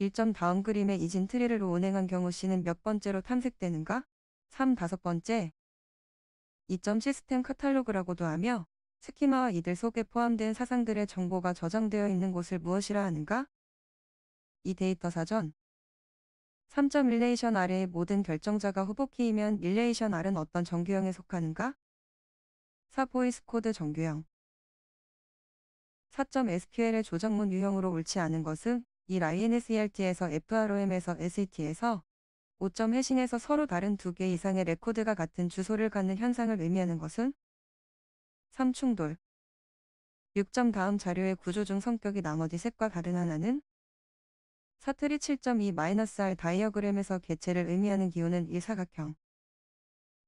1전 다음 그림의 이진 트리를 운행한 경우 C는 몇 번째로 탐색되는가? 3. 다섯 번째. 2점 시스템 카탈로그라고도 하며 스키마와 이들 속에 포함된 사상들의 정보가 저장되어 있는 곳을 무엇이라 하는가? 2. 데이터 사전 3점 릴레이션 아래의 모든 결정자가 후보키이면 릴레이션 R은 어떤 정규형에 속하는가? 4. 보이스 코드 정규형 4.SQL의 조작문 유형으로 옳지 않은 것은 이 INSERT에서 FROM에서 SET에서 5점 해신에서 서로 다른 두 개 이상의 레코드가 같은 주소를 갖는 현상을 의미하는 것은 3충돌 6점 다음 자료의 구조 중 성격이 나머지 색과 다른 하나는 사투리 7.2-R 다이어그램에서 개체를 의미하는 기호는 일 사각형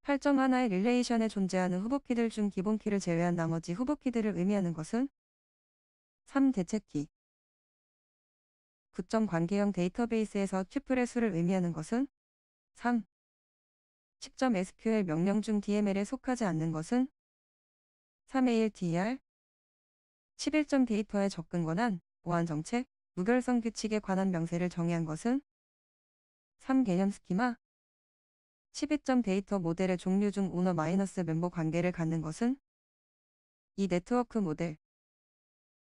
8점 하나의 릴레이션에 존재하는 후보키들 중 기본키를 제외한 나머지 후보키들을 의미하는 것은 3. 대체키 9점 관계형 데이터베이스에서 튜플의 수를 의미하는 것은 3. 10점 SQL 명령 중 DML에 속하지 않는 것은 3 a l DR 11점 데이터에 접근 권한, 보안 정책, 무결성 규칙에 관한 명세를 정의한 것은 3개념 스키마 12점 데이터 모델의 종류 중 오너 마이너스 멤버 관계를 갖는 것은 2. 네트워크 모델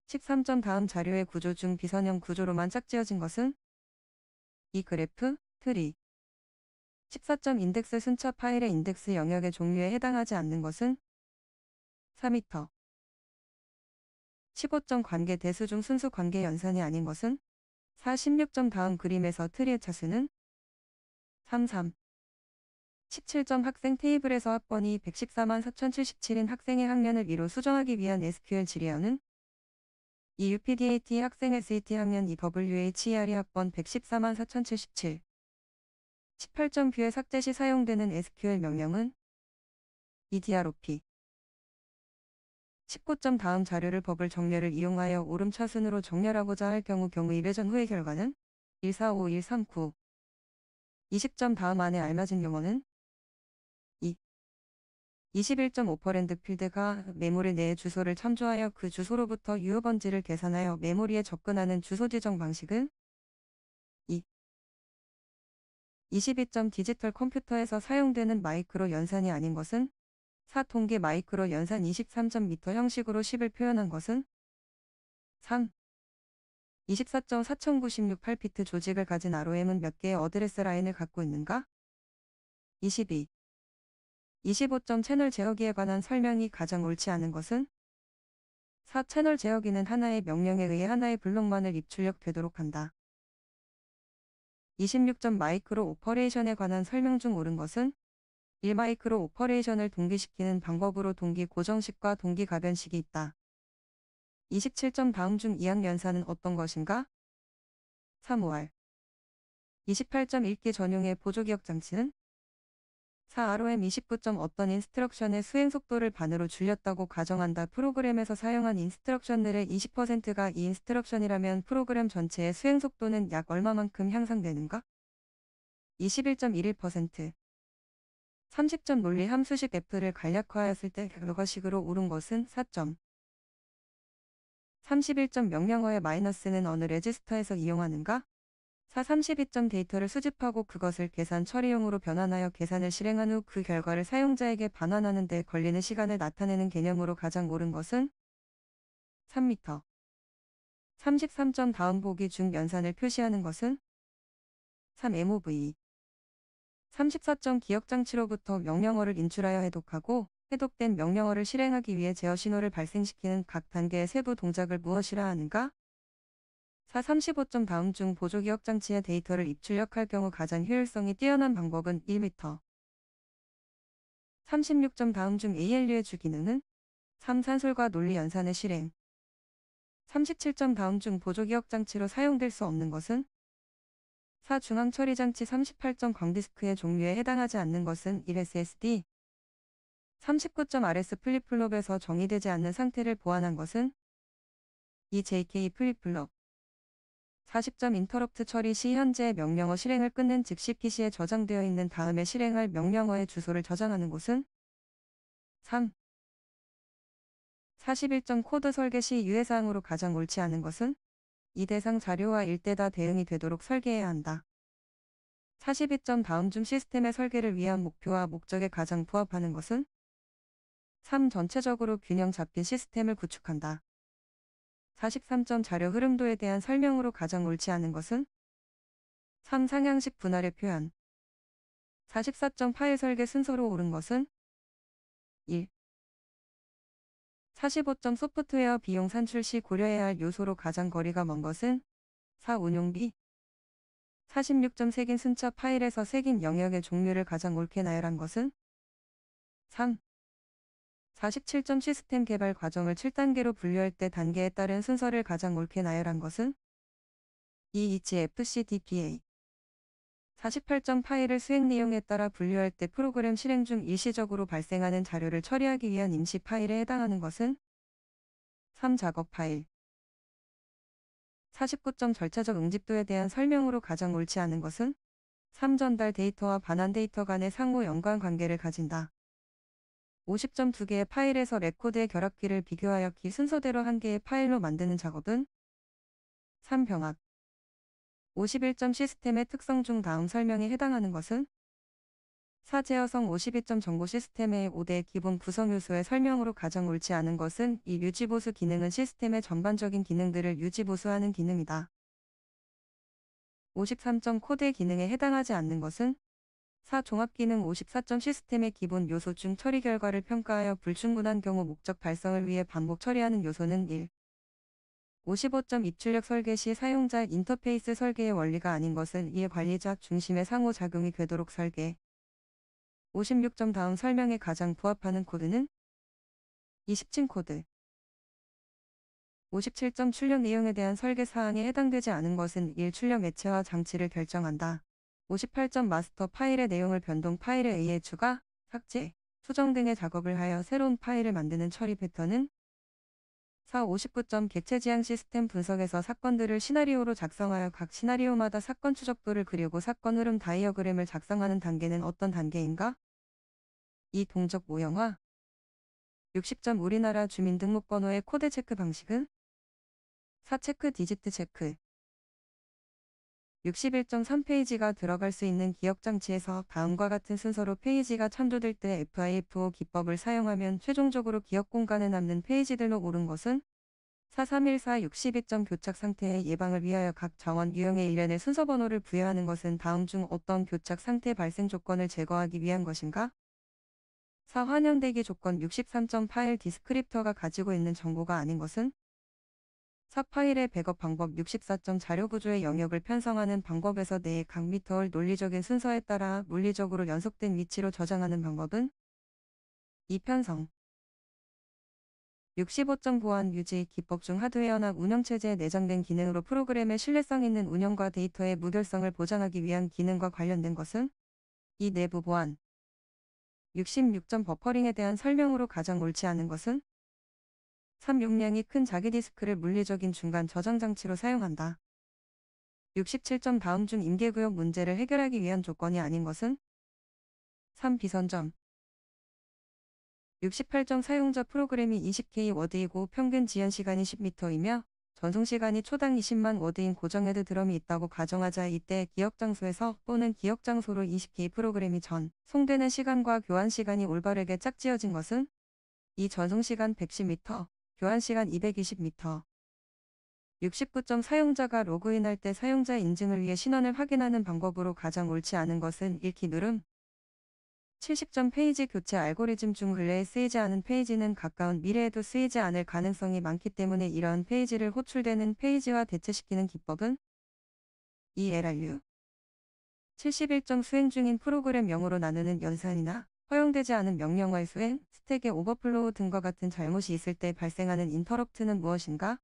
13점 다음 자료의 구조 중 비선형 구조로만 짝지어진 것은 이 그래프, 트리 14점 인덱스 순차 파일의 인덱스 영역의 종류에 해당하지 않는 것은 4m 15점 관계 대수 중 순수 관계 연산이 아닌 것은 46점 다음 그림에서 트리의 차수는 33 17점 학생 테이블에서 학번이 114만 4077인 학생의 학년을 위로 수정하기 위한 SQL 질의어는 이 UPDAT 학생 SET 학년 EWHERE 학번 114만 4077 18점 뷰에 삭제 시 사용되는 SQL 명령은 EDROP 19점 다음 자료를 버블 정렬을 이용하여 오름차순으로 정렬하고자 할 경우 경우이 회전 후의 결과는 145139 20점 다음 안에 알맞은 용어는 21.5% 필드가 메모리 내의 주소를 참조하여 그 주소로부터 유효번지를 계산하여 메모리에 접근하는 주소 지정 방식은 2. 2점 디지털 컴퓨터에서 사용되는 마이크로 연산이 아닌 것은 4. 통계 마이크로 연산 23.미터 형식으로 10을 표현한 것은 3. 24.4096 8피트 조직을 가진 ROM은 몇 개의 어드레스 라인을 갖고 있는가? 22. 25점 채널 제어기에 관한 설명이 가장 옳지 않은 것은 4. 채널 제어기는 하나의 명령에 의해 하나의 블록만을 입출력 되도록 한다. 26점 마이크로 오퍼레이션에 관한 설명 중 옳은 것은 1. 마이크로 오퍼레이션을 동기시키는 방법으로 동기 고정식과 동기 가변식이 있다. 27점 다음 중 2학년사는 어떤 것인가? 3. 5월 28.1기 전용의 보조기억 장치는 4ROM 29.어떤 인스트럭션의 수행속도를 반으로 줄였다고 가정한다. 프로그램에서 사용한 인스트럭션들의 20%가 이 인스트럭션이라면 프로그램 전체의 수행속도는 약 얼마만큼 향상되는가? 21.11% 30점 논리 함수식 F를 간략화하였을 때 결과식으로 오른 것은 4점 31점 명령어의 마이너스는 어느 레지스터에서 이용하는가? 432점 데이터를 수집하고 그것을 계산 처리용으로 변환하여 계산을 실행한 후 그 결과를 사용자에게 반환하는 데 걸리는 시간을 나타내는 개념으로 가장 옳은 것은 3m 33점 다음 보기 중 연산을 표시하는 것은 3MOV 34점 기억 장치로부터 명령어를 인출하여 해독하고 해독된 명령어를 실행하기 위해 제어 신호를 발생시키는 각 단계의 세부 동작을 무엇이라 하는가? 4 3 5점 다음 중 보조기억 장치의 데이터를 입출력할 경우 가장 효율성이 뛰어난 방법은 1m. 36점 다음 중 ALU의 주기능은 3산술과 논리 연산의 실행. 37점 다음 중 보조기억 장치로 사용될 수 없는 것은 4. 중앙처리 장치 38점 광디스크의 종류에 해당하지 않는 것은 1SSD 39점 RS 플립플롭에서 정의되지 않는 상태를 보완한 것은 2. JK 플립플롭 40점 인터럽트 처리 시 현재 명령어 실행을 끝낸 즉시 PC에 저장되어 있는 다음에 실행할 명령어의 주소를 저장하는 곳은 3. 41점 코드 설계 시 유해사항으로 가장 옳지 않은 것은 이 대상 자료와 일대다 대응이 되도록 설계해야 한다. 42점 다음 중 시스템의 설계를 위한 목표와 목적에 가장 부합하는 것은 3. 전체적으로 균형 잡힌 시스템을 구축한다. 43점 자료 흐름도에 대한 설명으로 가장 옳지 않은 것은 3. 상향식 분할의 표현 44점 파일 설계 순서로 옳은 것은 1. 45점 소프트웨어 비용 산출 시 고려해야 할 요소로 가장 거리가 먼 것은 4. 운용비 46점 색인 순차 파일에서 색인 영역의 종류를 가장 옳게 나열한 것은 3. 47점 시스템 개발 과정을 7단계로 분류할 때 단계에 따른 순서를 가장 옳게 나열한 것은 EEGFCDPA 48점 파일을 수행 내용에 따라 분류할 때 프로그램 실행 중 일시적으로 발생하는 자료를 처리하기 위한 임시 파일에 해당하는 것은 3. 작업 파일 49점 절차적 응집도에 대한 설명으로 가장 옳지 않은 것은 3. 전달 데이터와 반환 데이터 간의 상호 연관 관계를 가진다. 5 0 2개의 파일에서 레코드의 결합기를 비교하여 키 순서대로 한 개의 파일로 만드는 작업은 3병합 51점 시스템의 특성 중 다음 설명에 해당하는 것은 4제어성 52점 정보 시스템의 5대 기본 구성 요소의 설명으로 가장 옳지 않은 것은 이 유지보수 기능은 시스템의 전반적인 기능들을 유지보수하는 기능이다. 53점 코드 기능에 해당하지 않는 것은 4. 종합기능 54점 시스템의 기본 요소 중 처리 결과를 평가하여 불충분한 경우 목적 발성을 위해 반복 처리하는 요소는 1. 55점 입출력 설계 시 사용자 인터페이스 설계의 원리가 아닌 것은 이에 관리자 중심의 상호작용이 되도록 설계. 56점 다음 설명에 가장 부합하는 코드는 20층 코드. 57점 출력 내용에 대한 설계 사항에 해당되지 않은 것은 1. 출력 매체와 장치를 결정한다. 58점 마스터 파일의 내용을 변동 파일에 의해 추가, 삭제, 수정 등의 작업을 하여 새로운 파일을 만드는 처리 패턴은 4. 59점 개체 지향 시스템 분석에서 사건들을 시나리오로 작성하여 각 시나리오마다 사건 추적도를 그리고 사건 흐름 다이어그램을 작성하는 단계는 어떤 단계인가? 이 동적 모형화 60점 우리나라 주민등록번호의 코드 체크 방식은 4. 체크 디지트 체크 61.3페이지가 들어갈 수 있는 기억장치에서 다음과 같은 순서로 페이지가 참조될때 FIFO 기법을 사용하면 최종적으로 기억 공간에 남는 페이지들로 오른 것은 4314 62점 교착 상태의 예방을 위하여 각자원 유형의 일련의 순서 번호를 부여하는 것은 다음 중 어떤 교착 상태 발생 조건을 제거하기 위한 것인가? 4. 환영대기 조건 63.8 디스크립터가 가지고 있는 정보가 아닌 것은 삭 파일의 백업 방법 64점 자료 구조의 영역을 편성하는 방법에서 내의 각 미터월 논리적인 순서에 따라 물리적으로 연속된 위치로 저장하는 방법은 이편성 65점 보안 유지 기법 중 하드웨어나 운영체제에 내장된 기능으로 프로그램의 신뢰성 있는 운영과 데이터의 무결성을 보장하기 위한 기능과 관련된 것은 이 내부 보안 66점 버퍼링에 대한 설명으로 가장 옳지 않은 것은 참 용량이 큰 자기 디스크를 물리적인 중간 저장 장치로 사용한다. 67점 다음 중 임계구역 문제를 해결하기 위한 조건이 아닌 것은 3. 비선점 68점 사용자 프로그램이 20K 워드이고 평균 지연 시간이 10m이며 전송 시간이 초당 20만 워드인 고정 헤드 드럼이 있다고 가정하자 이때 기억 장소에서 또는 기억 장소로 20K 프로그램이 전 송되는 시간과 교환 시간이 올바르게 짝지어진 것은 이 전송 시간 110m, 교환시간 220m 69점 사용자가 로그인할 때 사용자 인증을 위해 신원을 확인하는 방법으로 가장 옳지 않은 것은 읽기 누름 70점 페이지 교체 알고리즘 중 근래에 쓰이지 않은 페이지는 가까운 미래에도 쓰이지 않을 가능성이 많기 때문에 이런 페이지를 호출되는 페이지와 대체시키는 기법은 ELRU 71점 수행 중인 프로그램 명으로 나누는 연산이나 허용되지 않은 명령어의 수행, 스택의 오버플로우 등과 같은 잘못이 있을 때 발생하는 인터럽트는 무엇인가?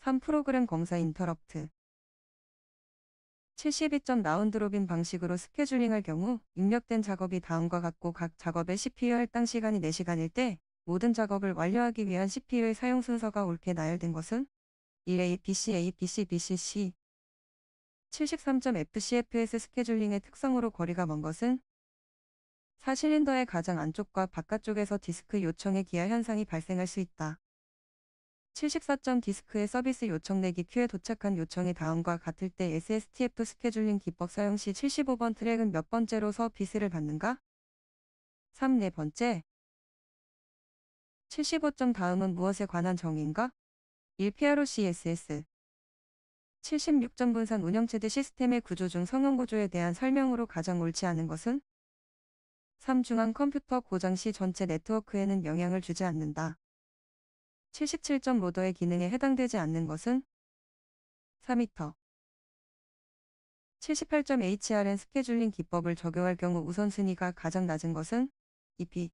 3. 프로그램 검사 인터럽트 72점 라운드로빈 방식으로 스케줄링할 경우 입력된 작업이 다음과 같고 각 작업의 CPU 할당 시간이 4시간일 때 모든 작업을 완료하기 위한 CPU의 사용 순서가 옳게 나열된 것은 1A, BC, A, BC, BC, C 73.FCFS 스케줄링의 특성으로 거리가 먼 것은 4실린더의 가장 안쪽과 바깥쪽에서 디스크 요청의 기하 현상이 발생할 수 있다. 74점 디스크의 서비스 요청 내기 큐에 도착한 요청의 다음과 같을 때 SSTF 스케줄링 기법 사용 시 75번 트랙은 몇 번째로 서비스를 받는가? 3. 4 번째 75점 다음은 무엇에 관한 정의인가? 1. PRO CSS 76점 분산 운영체제 시스템의 구조 중 성형 구조에 대한 설명으로 가장 옳지 않은 것은? 3중앙 컴퓨터 고장 시 전체 네트워크에는 영향을 주지 않는다. 7 7 5도의 기능에 해당되지 않는 것은 4m 78.HRN 스케줄링 기법을 적용할 경우 우선순위가 가장 낮은 것은 EP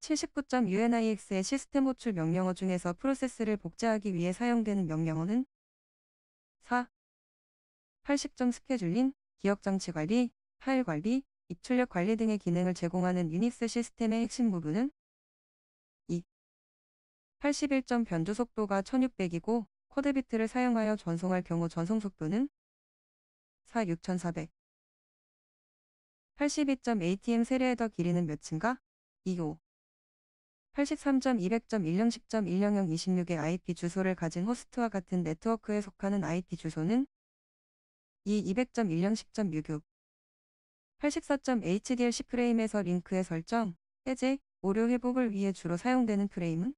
79.UNIX의 시스템 호출 명령어 중에서 프로세스를 복제하기 위해 사용되는 명령어는 4. 80점 스케줄링, 기억장치 관리, 파일 관리, 입출력 관리 등의 기능을 제공하는 유닉스 시스템의 핵심 부분은 2. 81점 변조 속도가 1600이고 쿼드 비트를 사용하여 전송할 경우 전송 속도는 4 6400 82점 ATM 세례헤더 길이는 몇인가? 2호 8 3 2 0 0 1 0 1 0 0 2 6의 IP 주소를 가진 호스트와 같은 네트워크에 속하는 IP 주소는 2 200.100.66 84.HDL10 프레임에서 링크의 설정, 해제, 오류 회복을 위해 주로 사용되는 프레임은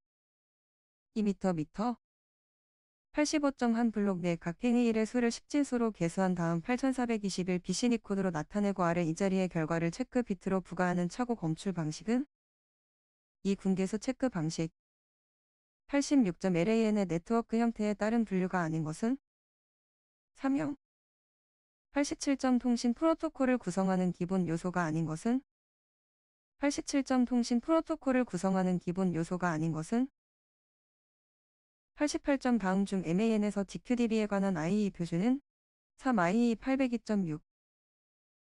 2 m 터85.1 블록 내 각 행위일의 수를 십진수로 계수한 다음 8421 BC니 코드로 나타내고 아래 이 자리의 결과를 체크 비트로 부과하는 차고 검출 방식은 이 군계수 체크 방식 86.LAN의 네트워크 형태에 따른 분류가 아닌 것은 3형 87점 통신 프로토콜을 구성하는 기본 요소가 아닌 것은 87점 통신 프로토콜을 구성하는 기본 요소가 아닌 것은 88점 다음 중 MAN에서 DQDB에 관한 IE 표준은 3 IE 802.6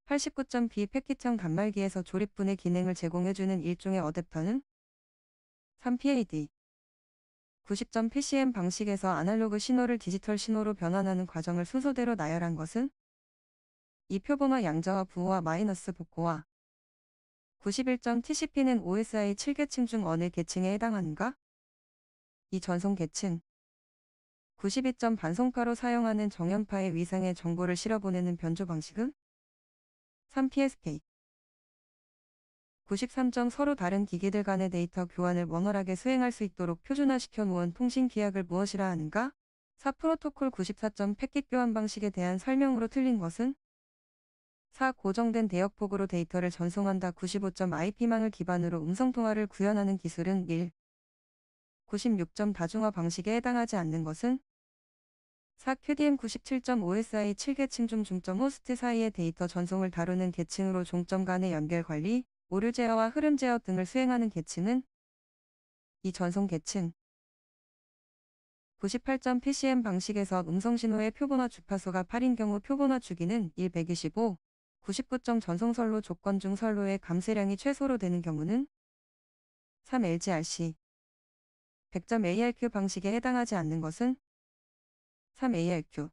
89.B 패킷형 단말기에서 조립분의 기능을 제공해주는 일종의 어댑터는 3PAD 90점 PCM 방식에서 아날로그 신호를 디지털 신호로 변환하는 과정을 순서대로 나열한 것은 이표번화 양자와 부호와 마이너스 복호와 91점 TCP는 OSI 7계층 중 어느 계층에 해당하는가? 이 전송 계층 92점 반송파로 사용하는 정연파의 위상에 정보를 실어보내는 변조 방식은? 3PSK 93점 서로 다른 기기들 간의 데이터 교환을 원활하게 수행할 수 있도록 표준화시켜 놓은 통신 기약을 무엇이라 하는가? 4 프로토콜 94점 패킷 교환 방식에 대한 설명으로 틀린 것은? 4. 고정된 대역폭으로 데이터를 전송한다 95.IP망을 기반으로 음성통화를 구현하는 기술은 1. 96점 다중화 방식에 해당하지 않는 것은 4. QDM 97.5SI 7계층 중 중점 호스트 사이의 데이터 전송을 다루는 계층으로 종점 간의 연결 관리, 오류 제어와 흐름 제어 등을 수행하는 계층은 2. 전송 계층 98.PCM 방식에서 음성신호의 표본화 주파수가 8인 경우 표본화 주기는 1 125, 99정 전송선로 조건 중 선로의 감쇄량이 최소로 되는 경우는 3 LGRC 100점 ARQ 방식에 해당하지 않는 것은 3ARQ